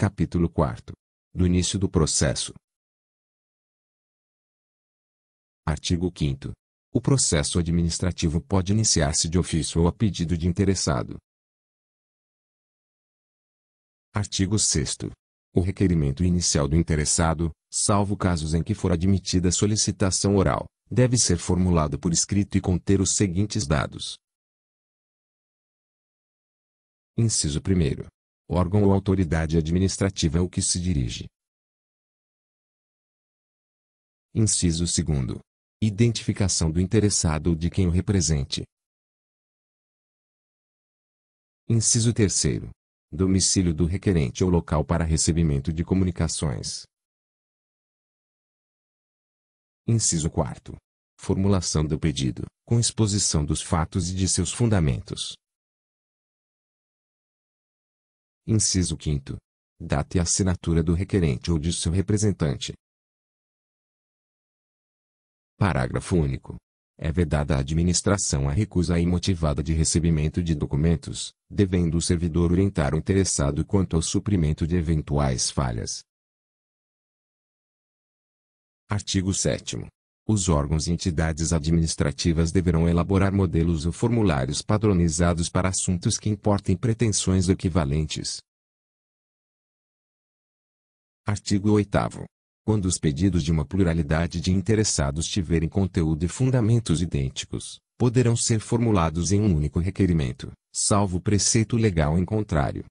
Capítulo 4. Do início do processo. Artigo 5 O processo administrativo pode iniciar-se de ofício ou a pedido de interessado. Artigo 6 o requerimento inicial do interessado, salvo casos em que for admitida solicitação oral, deve ser formulado por escrito e conter os seguintes dados. Inciso 1 órgão ou autoridade administrativa ao que se dirige. Inciso 2. Identificação do interessado ou de quem o represente. Inciso 3. Domicílio do requerente ou local para recebimento de comunicações. Inciso 4. Formulação do pedido, com exposição dos fatos e de seus fundamentos. Inciso 5 Data e assinatura do requerente ou de seu representante. Parágrafo único. É vedada à administração a recusa imotivada de recebimento de documentos, devendo o servidor orientar o interessado quanto ao suprimento de eventuais falhas. Artigo 7 os órgãos e entidades administrativas deverão elaborar modelos ou formulários padronizados para assuntos que importem pretensões equivalentes. Artigo 8 quando os pedidos de uma pluralidade de interessados tiverem conteúdo e fundamentos idênticos, poderão ser formulados em um único requerimento, salvo preceito legal em contrário.